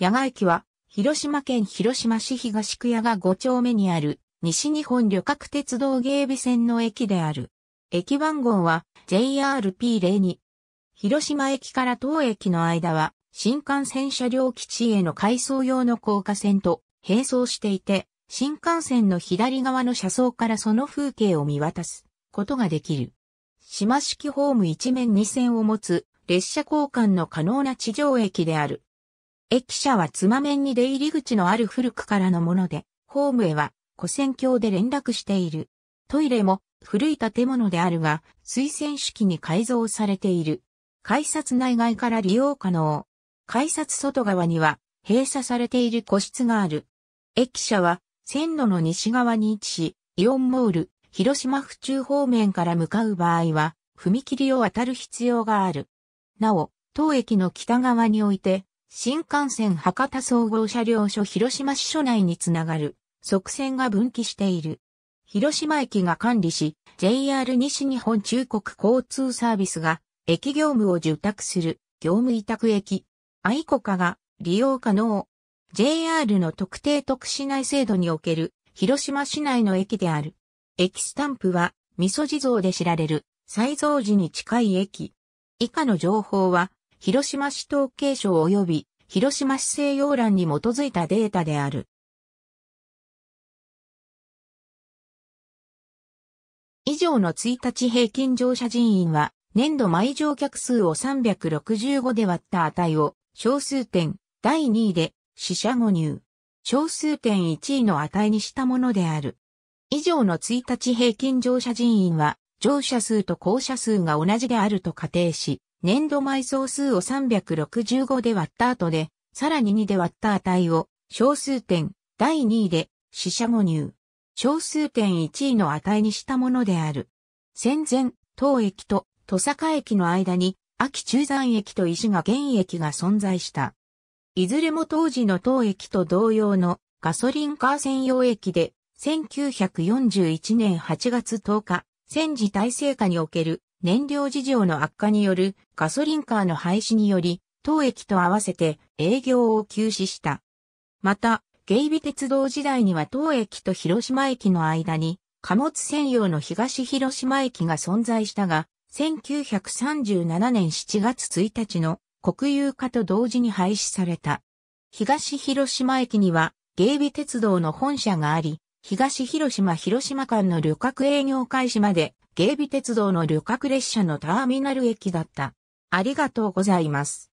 野賀駅は、広島県広島市東区谷が5丁目にある、西日本旅客鉄道芸備線の駅である。駅番号は JRP02。広島駅から当駅の間は、新幹線車両基地への改装用の高架線と並走していて、新幹線の左側の車窓からその風景を見渡すことができる。島式ホーム一面二線を持つ列車交換の可能な地上駅である。駅舎はつめ面に出入り口のある古くからのもので、ホームへは古線橋で連絡している。トイレも古い建物であるが、水洗式に改造されている。改札内外から利用可能。改札外側には閉鎖されている個室がある。駅舎は線路の西側に位置し、イオンモール、広島府中方面から向かう場合は、踏切を渡る必要がある。なお、当駅の北側において、新幹線博多総合車両所広島支所内につながる側線が分岐している。広島駅が管理し、JR 西日本中国交通サービスが駅業務を受託する業務委託駅、愛子家が利用可能。JR の特定特市内制度における広島市内の駅である。駅スタンプは、味噌地蔵で知られる、再造時に近い駅。以下の情報は、広島市統計省及び広島市西洋欄に基づいたデータである。以上の1日平均乗車人員は、年度毎乗客数を365で割った値を、小数点第2位で、死者誤入。小数点1位の値にしたものである。以上の1日平均乗車人員は、乗車数と降車数が同じであると仮定し、粘土埋葬数を365で割った後で、さらに2で割った値を小数点第2位で四捨五入。小数点1位の値にしたものである。戦前、当駅と戸坂駅の間に、秋中山駅と石賀原駅が存在した。いずれも当時の当駅と同様のガソリンカー専用駅で、1941年8月10日、戦時体制下における燃料事情の悪化によるガソリンカーの廃止により、当駅と合わせて営業を休止した。また、芸ビ鉄道時代には当駅と広島駅の間に貨物専用の東広島駅が存在したが、1937年7月1日の国有化と同時に廃止された。東広島駅には芸ビ鉄道の本社があり、東広島広島間の旅客営業開始まで警備鉄道の旅客列車のターミナル駅だった。ありがとうございます。